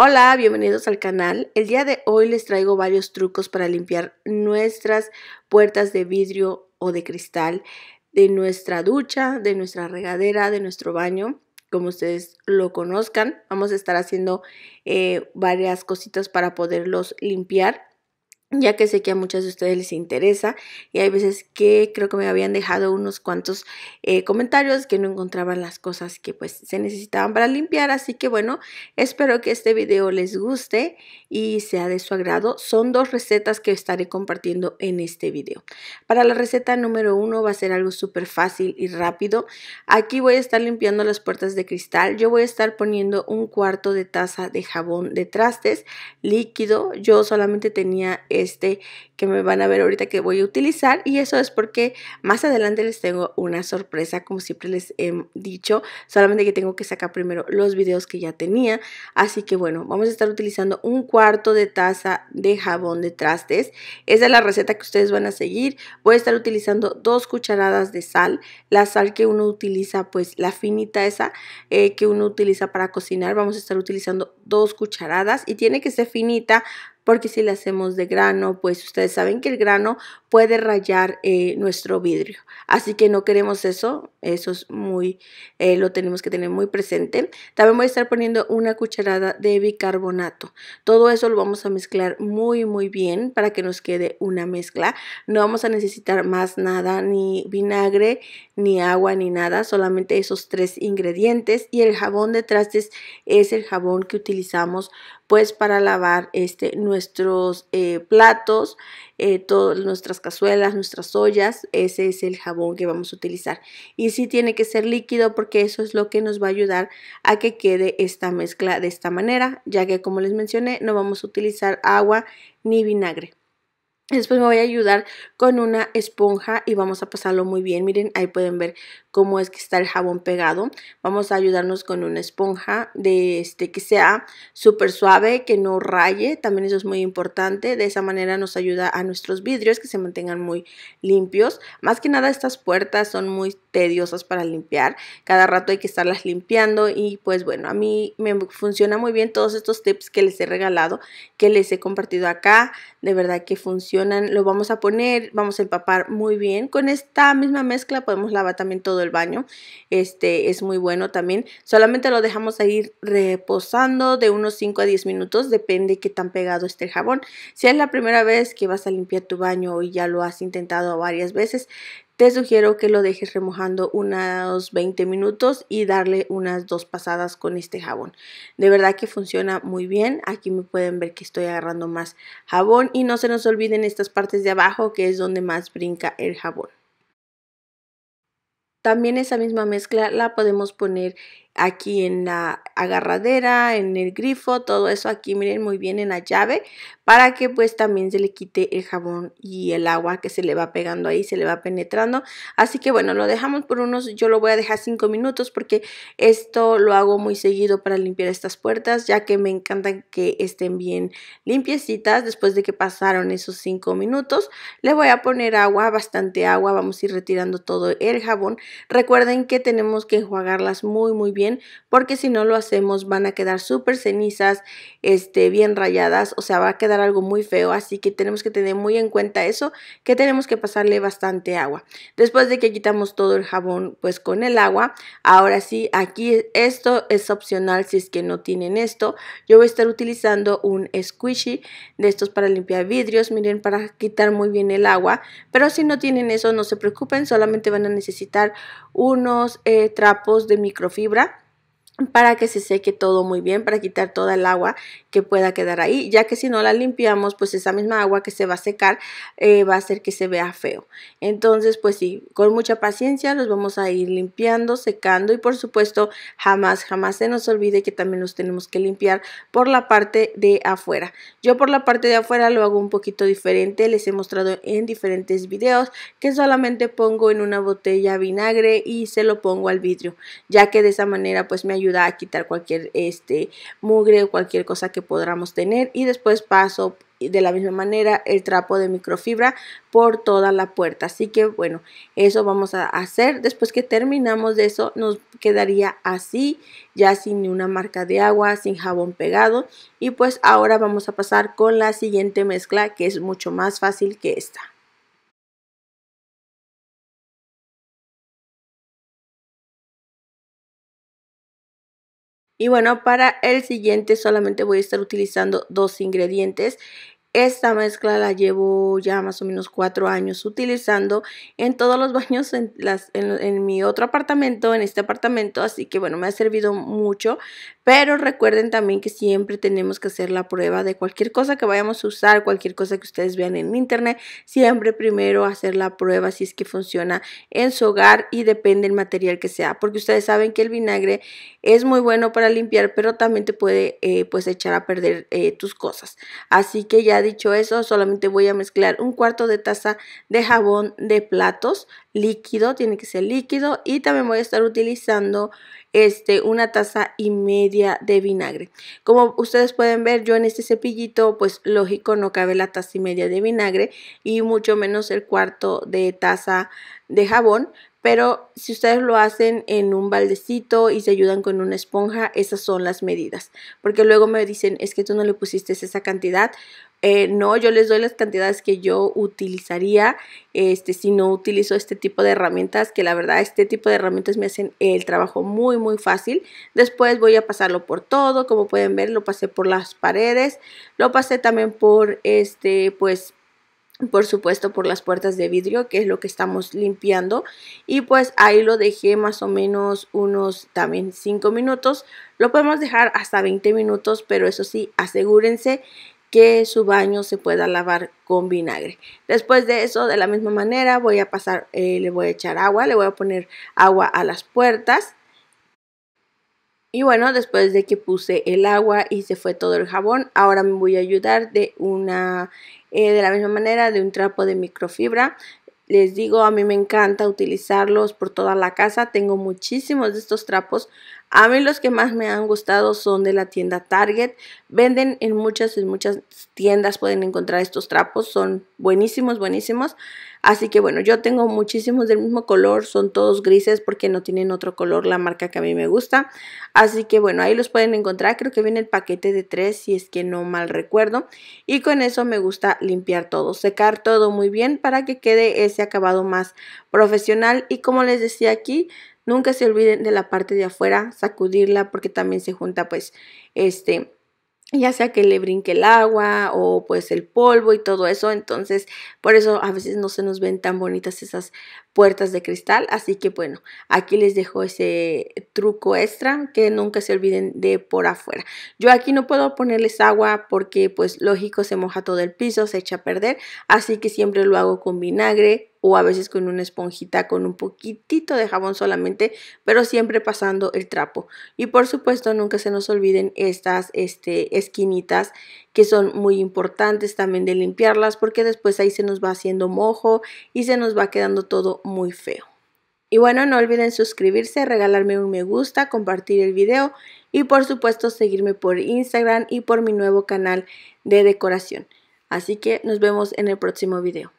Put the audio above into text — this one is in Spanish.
Hola, bienvenidos al canal. El día de hoy les traigo varios trucos para limpiar nuestras puertas de vidrio o de cristal de nuestra ducha, de nuestra regadera, de nuestro baño, como ustedes lo conozcan. Vamos a estar haciendo eh, varias cositas para poderlos limpiar ya que sé que a muchas de ustedes les interesa y hay veces que creo que me habían dejado unos cuantos eh, comentarios que no encontraban las cosas que pues se necesitaban para limpiar así que bueno espero que este video les guste y sea de su agrado son dos recetas que estaré compartiendo en este video para la receta número uno va a ser algo súper fácil y rápido aquí voy a estar limpiando las puertas de cristal yo voy a estar poniendo un cuarto de taza de jabón de trastes líquido yo solamente tenía este que me van a ver ahorita que voy a utilizar y eso es porque más adelante les tengo una sorpresa como siempre les he dicho solamente que tengo que sacar primero los videos que ya tenía así que bueno vamos a estar utilizando un cuarto de taza de jabón de trastes esa es la receta que ustedes van a seguir voy a estar utilizando dos cucharadas de sal la sal que uno utiliza pues la finita esa eh, que uno utiliza para cocinar vamos a estar utilizando dos cucharadas y tiene que ser finita porque si le hacemos de grano, pues ustedes saben que el grano puede rayar eh, nuestro vidrio. Así que no queremos eso, eso es muy, eh, lo tenemos que tener muy presente. También voy a estar poniendo una cucharada de bicarbonato. Todo eso lo vamos a mezclar muy, muy bien para que nos quede una mezcla. No vamos a necesitar más nada, ni vinagre, ni agua, ni nada, solamente esos tres ingredientes. Y el jabón de trastes es el jabón que utilizamos pues para lavar este nuestro nuestros eh, platos, eh, todas nuestras cazuelas, nuestras ollas, ese es el jabón que vamos a utilizar. Y sí tiene que ser líquido porque eso es lo que nos va a ayudar a que quede esta mezcla de esta manera, ya que como les mencioné, no vamos a utilizar agua ni vinagre. Después me voy a ayudar con una esponja y vamos a pasarlo muy bien. Miren, ahí pueden ver cómo es que está el jabón pegado. Vamos a ayudarnos con una esponja de este que sea súper suave, que no raye, también eso es muy importante. De esa manera nos ayuda a nuestros vidrios que se mantengan muy limpios. Más que nada estas puertas son muy tediosas para limpiar. Cada rato hay que estarlas limpiando y pues bueno, a mí me funciona muy bien todos estos tips que les he regalado, que les he compartido acá. De verdad que funcionan. Lo vamos a poner, vamos a empapar muy bien. Con esta misma mezcla podemos lavar también todo el baño. Este es muy bueno también. Solamente lo dejamos ir reposando de unos 5 a 10 minutos, depende qué tan pegado esté el jabón. Si es la primera vez que vas a limpiar tu baño y ya lo has intentado varias veces, te sugiero que lo dejes remojando unos 20 minutos y darle unas dos pasadas con este jabón. De verdad que funciona muy bien. Aquí me pueden ver que estoy agarrando más jabón y no se nos olviden estas partes de abajo que es donde más brinca el jabón. También esa misma mezcla la podemos poner aquí en la agarradera, en el grifo, todo eso aquí miren muy bien en la llave para que pues también se le quite el jabón y el agua que se le va pegando ahí, se le va penetrando. Así que bueno, lo dejamos por unos, yo lo voy a dejar 5 minutos porque esto lo hago muy seguido para limpiar estas puertas ya que me encantan que estén bien limpiecitas después de que pasaron esos 5 minutos. Le voy a poner agua, bastante agua, vamos a ir retirando todo el jabón. Recuerden que tenemos que enjuagarlas muy muy bien porque si no lo hacemos van a quedar súper cenizas, este, bien rayadas, o sea, va a quedar algo muy feo, así que tenemos que tener muy en cuenta eso, que tenemos que pasarle bastante agua. Después de que quitamos todo el jabón, pues con el agua, ahora sí, aquí e, esto es opcional si es que no tienen esto, yo voy a estar utilizando un squishy de estos para limpiar vidrios, miren, para quitar muy bien el agua, pero si no tienen eso, no se preocupen, solamente van a necesitar unos eh, trapos de microfibra para que se seque todo muy bien, para quitar toda el agua que pueda quedar ahí, ya que si no la limpiamos, pues esa misma agua que se va a secar eh, va a hacer que se vea feo. Entonces, pues sí, con mucha paciencia los vamos a ir limpiando, secando y por supuesto jamás, jamás se nos olvide que también los tenemos que limpiar por la parte de afuera. Yo por la parte de afuera lo hago un poquito diferente, les he mostrado en diferentes videos que solamente pongo en una botella vinagre y se lo pongo al vidrio, ya que de esa manera pues me ayuda a quitar cualquier este, mugre o cualquier cosa que podamos tener. Y después paso de la misma manera el trapo de microfibra por toda la puerta así que bueno eso vamos a hacer después que terminamos de eso nos quedaría así ya sin una marca de agua sin jabón pegado y pues ahora vamos a pasar con la siguiente mezcla que es mucho más fácil que esta Y bueno, para el siguiente solamente voy a estar utilizando dos ingredientes. Esta mezcla la llevo ya más o menos cuatro años utilizando en todos los baños en, las, mi otro apartamento, en este apartamento, así que bueno, me ha servido mucho. Pero recuerden también que siempre tenemos que hacer la prueba de cualquier cosa que vayamos a usar, cualquier cosa que ustedes vean en internet. Siempre primero hacer la prueba si es que funciona en su hogar y depende el material que sea. Porque ustedes saben que el vinagre es muy bueno para limpiar, pero también te puede eh, pues echar a perder eh, tus cosas. Así que ya dicho eso, solamente voy a mezclar un cuarto de taza de jabón de platos líquido, tiene que ser líquido. Y también voy a estar utilizando este, una taza y media de vinagre. Como ustedes pueden ver, yo en este cepillito, pues lógico, no cabe la taza y media de vinagre y mucho menos el cuarto de taza de jabón, pero si ustedes lo hacen en un baldecito y se ayudan con una esponja, esas son las medidas. Porque luego me dicen, es que tú no le pusiste esa cantidad. Eh, no, yo les doy las cantidades que yo utilizaría este, si no utilizo este tipo de herramientas, que la verdad este tipo de herramientas me hacen el trabajo muy, muy fácil. Después voy a pasarlo por todo, como pueden ver, lo pasé por las paredes, lo pasé también por este, pues por supuesto por las puertas de vidrio que es lo que estamos limpiando y pues ahí lo dejé más o menos unos también 5 minutos lo podemos dejar hasta 20 minutos pero eso sí asegúrense que su baño se pueda lavar con vinagre. Después de eso, de la misma manera, voy a pasar, eh, le voy a echar agua, le voy a poner agua a las puertas. Y bueno, después de que puse el agua y se fue todo el jabón, ahora me voy a ayudar de una, eh, de la misma manera, de un trapo de microfibra. Les digo, a mí me encanta utilizarlos por toda la casa. Tengo muchísimos de estos trapos. A mí los que más me han gustado son de la tienda Target. Venden en muchas, en muchas tiendas pueden encontrar estos trapos. Son buenísimos, buenísimos. Así que bueno, yo tengo muchísimos del mismo color, son todos grises porque no tienen otro color la marca que a mí me gusta. Así que bueno, ahí los pueden encontrar, creo que viene el paquete de tres si es que no mal recuerdo. Y con eso me gusta limpiar todo, secar todo muy bien para que quede ese acabado más profesional. Y como les decía aquí, nunca se olviden de la parte de afuera, sacudirla porque también se junta pues este ya sea que le brinque el agua o pues el polvo y todo eso, entonces por eso a veces no se nos ven tan bonitas esas puertas de cristal, así que bueno, aquí les dejo ese truco extra que nunca se olviden de por afuera. Yo aquí no puedo ponerles agua porque pues lógico se moja todo el piso, se echa a perder, así que siempre lo hago con vinagre, o a veces con una esponjita con un poquitito de jabón solamente, pero siempre pasando el trapo. Y por supuesto nunca se nos olviden estas este, esquinitas que son muy importantes también de limpiarlas porque después ahí se nos va haciendo mojo y se nos va quedando todo muy feo. Y bueno, no olviden suscribirse, regalarme un me gusta, compartir el video y por supuesto seguirme por Instagram y por mi nuevo canal de decoración. Así que nos vemos en el próximo video.